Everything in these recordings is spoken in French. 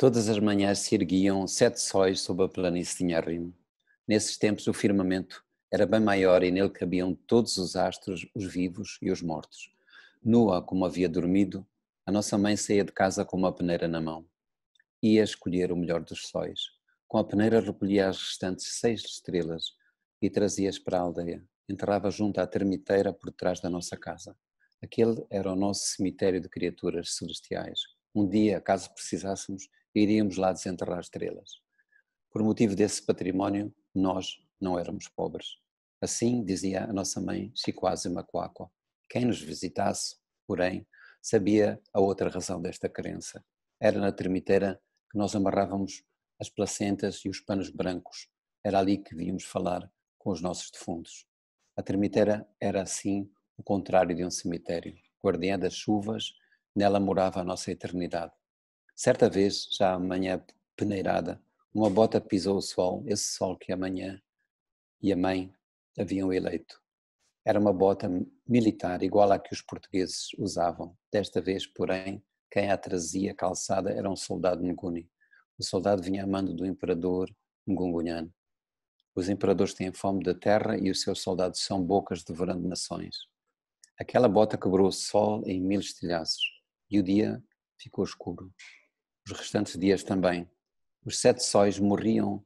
Todas as manhãs se erguiam sete sóis sob a planície inharrimo. Nesses tempos o firmamento era bem maior e nele cabiam todos os astros, os vivos e os mortos. Nua como havia dormido, a nossa mãe saía de casa com uma peneira na mão. Ia escolher o melhor dos sóis. Com a peneira recolhia as restantes seis estrelas e trazia-as para a aldeia. Enterrava junto à termiteira por trás da nossa casa. Aquele era o nosso cemitério de criaturas celestiais. Um dia, caso precisássemos, iríamos lá desenterrar estrelas. Por motivo desse património, nós não éramos pobres. Assim dizia a nossa mãe Chiquase Macuaco. Quem nos visitasse, porém, sabia a outra razão desta crença. Era na termiteira que nós amarrávamos as placentas e os panos brancos. Era ali que víamos falar com os nossos defuntos. A termiteira era assim o contrário de um cemitério, guardiã das chuvas, nela morava a nossa eternidade. Certa vez, já amanhã peneirada, uma bota pisou o sol, esse sol que amanhã e a mãe haviam eleito. Era uma bota militar igual à que os portugueses usavam. Desta vez, porém, quem a trazia calçada era um soldado nguni. O soldado vinha a mando do imperador ngungunhano. Os imperadores têm fome da terra e os seus soldados são bocas devorando nações. Aquela bota quebrou o sol em mil estilhaços e o dia ficou escuro os restantes dias também. Os sete sóis morriam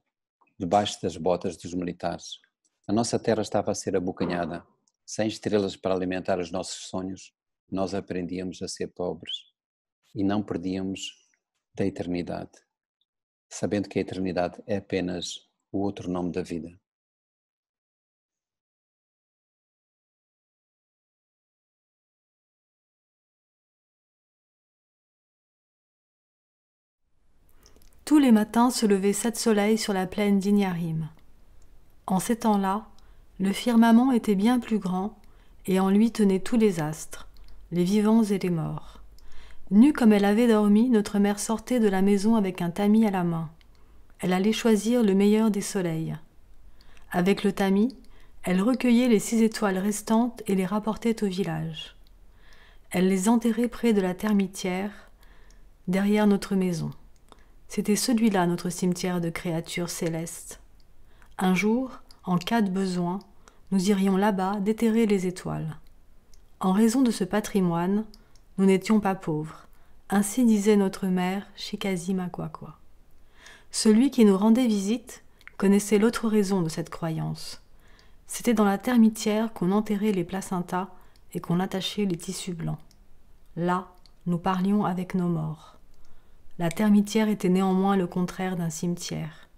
debaixo das botas dos militares. A nossa terra estava a ser abocanhada. Sem estrelas para alimentar os nossos sonhos, nós aprendíamos a ser pobres e não perdíamos da eternidade, sabendo que a eternidade é apenas o outro nome da vida. Tous les matins se levait sept soleils sur la plaine d'Ignarim. En ces temps-là, le firmament était bien plus grand, et en lui tenaient tous les astres, les vivants et les morts. Nue comme elle avait dormi, notre mère sortait de la maison avec un tamis à la main. Elle allait choisir le meilleur des soleils. Avec le tamis, elle recueillait les six étoiles restantes et les rapportait au village. Elle les enterrait près de la termitière, derrière notre maison. C'était celui-là notre cimetière de créatures célestes. Un jour, en cas de besoin, nous irions là-bas déterrer les étoiles. En raison de ce patrimoine, nous n'étions pas pauvres. Ainsi disait notre mère Shikazi Makwakwa. Celui qui nous rendait visite connaissait l'autre raison de cette croyance. C'était dans la termitière qu'on enterrait les placentas et qu'on attachait les tissus blancs. Là, nous parlions avec nos morts. La termitière était néanmoins le contraire d'un cimetière.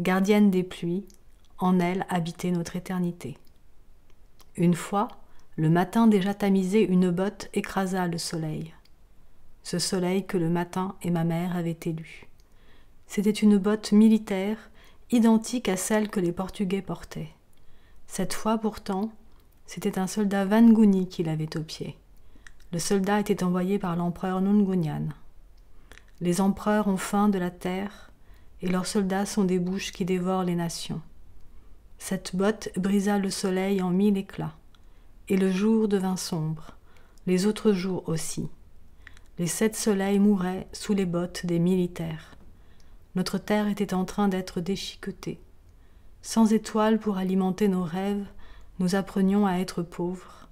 Gardienne des pluies, en elle habitait notre éternité. Une fois, le matin déjà tamisé, une botte écrasa le soleil. Ce soleil que le matin et ma mère avaient élu. C'était une botte militaire, identique à celle que les Portugais portaient. Cette fois pourtant, c'était un soldat Van Gouni qui l'avait au pied. Le soldat était envoyé par l'empereur Nungunyan. Les empereurs ont faim de la terre, et leurs soldats sont des bouches qui dévorent les nations. Cette botte brisa le soleil en mille éclats, et le jour devint sombre, les autres jours aussi. Les sept soleils mouraient sous les bottes des militaires. Notre terre était en train d'être déchiquetée. Sans étoiles pour alimenter nos rêves, nous apprenions à être pauvres,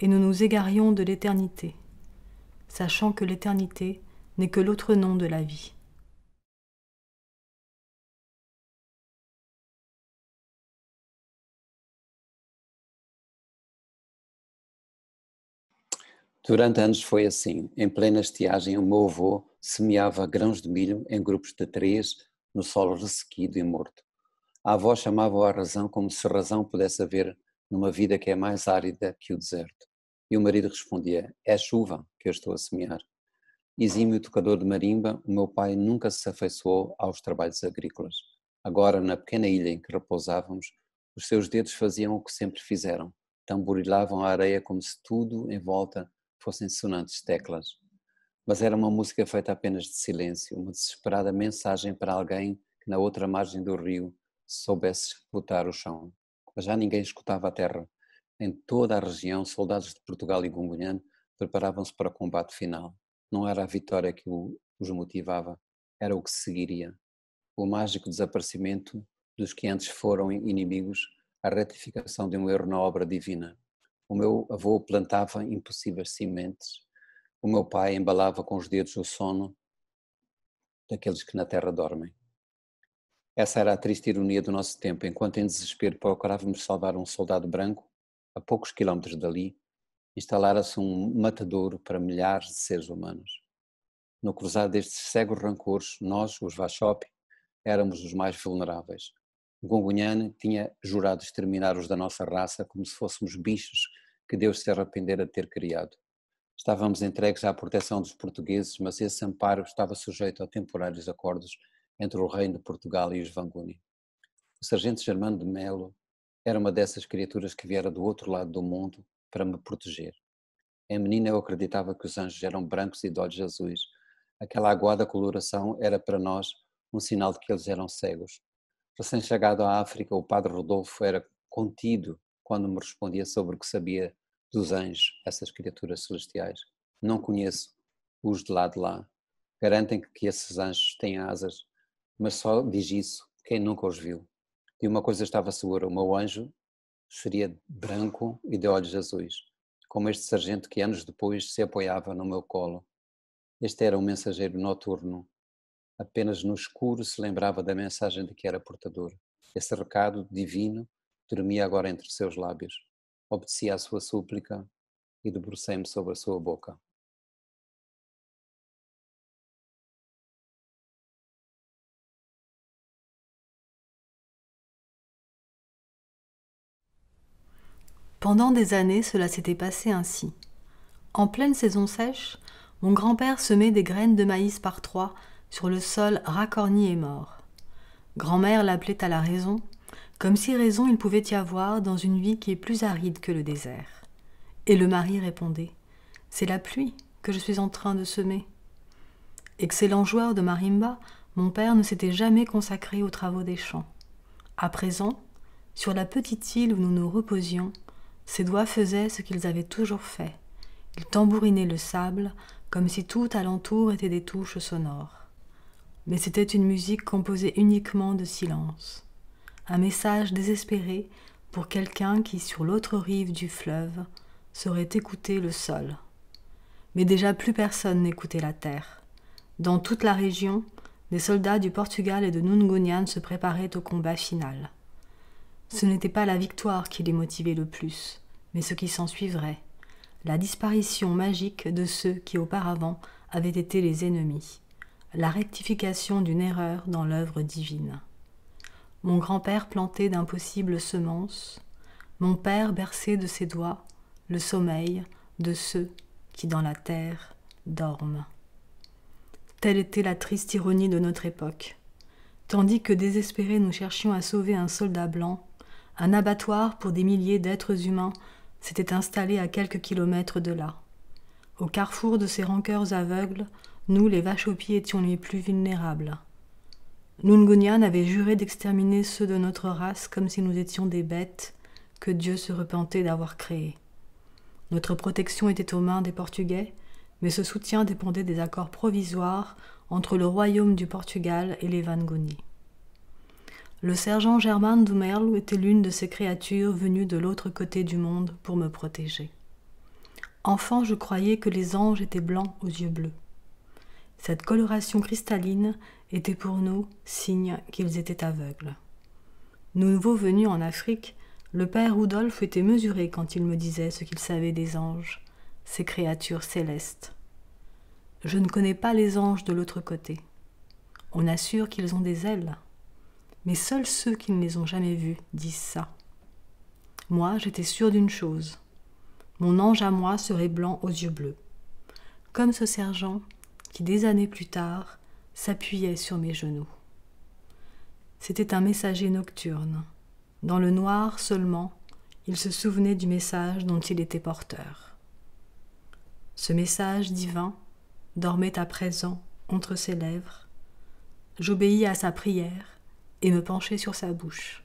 et nous nous égarions de l'éternité, sachant que l'éternité n'est que l'autre nom de la vie. Durante anos foi assim. Em plena estiagem, o meu avô semeava grãos de milho em grupos de três no solo ressequido e morto. A avó chamava-o à razão como se razão pudesse haver numa vida que é mais árida que o deserto. E o marido respondia: É chuva que eu estou a semear. Exímio tocador de marimba, o meu pai nunca se afeiçoou aos trabalhos agrícolas. Agora, na pequena ilha em que repousávamos, os seus dedos faziam o que sempre fizeram, tamborilavam a areia como se tudo em volta fossem sonantes teclas. Mas era uma música feita apenas de silêncio, uma desesperada mensagem para alguém que na outra margem do rio soubesse escutar o chão. Mas já ninguém escutava a terra. Em toda a região, soldados de Portugal e Gungunhano preparavam-se para o combate final. Não era a vitória que os motivava, era o que seguiria. O mágico desaparecimento dos que antes foram inimigos, a retificação de um erro na obra divina. O meu avô plantava impossíveis sementes, o meu pai embalava com os dedos o sono daqueles que na terra dormem. Essa era a triste ironia do nosso tempo, enquanto em desespero procurávamos salvar um soldado branco, a poucos quilómetros dali, instalara-se um matadouro para milhares de seres humanos. No cruzar destes cegos rancores, nós, os Vachopi, éramos os mais vulneráveis. Gungunyan tinha jurado exterminar os da nossa raça como se fôssemos bichos que Deus se arrependera de ter criado. Estávamos entregues à proteção dos portugueses, mas esse amparo estava sujeito a temporários acordos entre o Reino de Portugal e os Vanguni. O sargento Germano de Melo era uma dessas criaturas que viera do outro lado do mundo para me proteger. Em é menina eu acreditava que os anjos eram brancos e de olhos azuis. Aquela aguada coloração era para nós um sinal de que eles eram cegos. Recém-chegado à África, o padre Rodolfo era contido quando me respondia sobre o que sabia dos anjos, essas criaturas celestiais. Não conheço os de lá de lá. Garantem que esses anjos têm asas, mas só diz isso quem nunca os viu. E uma coisa estava segura: o meu anjo seria branco e de olhos azuis, como este sargento que anos depois se apoiava no meu colo. Este era um mensageiro noturno. Apenas no escuro se lembrava da mensagem de que era portador. Esse recado divino dormia agora entre seus lábios. Obedeci à sua súplica e debrucei-me sobre a sua boca. Pendant des années, cela s'était passé ainsi. En pleine saison sèche, mon grand-père semait des graines de maïs par trois sur le sol racorni et mort. Grand-mère l'appelait à la raison, comme si raison il pouvait y avoir dans une vie qui est plus aride que le désert. Et le mari répondait C'est la pluie que je suis en train de semer. Excellent joueur de marimba, mon père ne s'était jamais consacré aux travaux des champs. À présent, sur la petite île où nous nous reposions, ses doigts faisaient ce qu'ils avaient toujours fait. Ils tambourinaient le sable comme si tout alentour était des touches sonores. Mais c'était une musique composée uniquement de silence. Un message désespéré pour quelqu'un qui, sur l'autre rive du fleuve, saurait écouter le sol. Mais déjà plus personne n'écoutait la terre. Dans toute la région, des soldats du Portugal et de Nungonian se préparaient au combat final. Ce n'était pas la victoire qui les motivait le plus, mais ce qui s'ensuivrait, la disparition magique de ceux qui auparavant avaient été les ennemis, la rectification d'une erreur dans l'œuvre divine. Mon grand-père planté d'impossibles semences, mon père bercé de ses doigts, le sommeil de ceux qui dans la terre dorment. Telle était la triste ironie de notre époque. Tandis que désespérés nous cherchions à sauver un soldat blanc, un abattoir pour des milliers d'êtres humains s'était installé à quelques kilomètres de là. Au carrefour de ces rancœurs aveugles, nous, les vaches aux pieds, étions les plus vulnérables. Nungunyan avait juré d'exterminer ceux de notre race comme si nous étions des bêtes que Dieu se repentait d'avoir créées. Notre protection était aux mains des Portugais, mais ce soutien dépendait des accords provisoires entre le royaume du Portugal et les Vangonis. Le sergent Germain Dumerle était l'une de ces créatures venues de l'autre côté du monde pour me protéger. Enfant, je croyais que les anges étaient blancs aux yeux bleus. Cette coloration cristalline était pour nous signe qu'ils étaient aveugles. nouveaux venus en Afrique, le père Rudolf était mesuré quand il me disait ce qu'il savait des anges, ces créatures célestes. Je ne connais pas les anges de l'autre côté. On assure qu'ils ont des ailes, mais seuls ceux qui ne les ont jamais vus disent ça. Moi, j'étais sûre d'une chose. Mon ange à moi serait blanc aux yeux bleus. Comme ce sergent qui, des années plus tard, s'appuyait sur mes genoux. C'était un messager nocturne. Dans le noir seulement, il se souvenait du message dont il était porteur. Ce message divin dormait à présent entre ses lèvres. J'obéis à sa prière et me pencher sur sa bouche.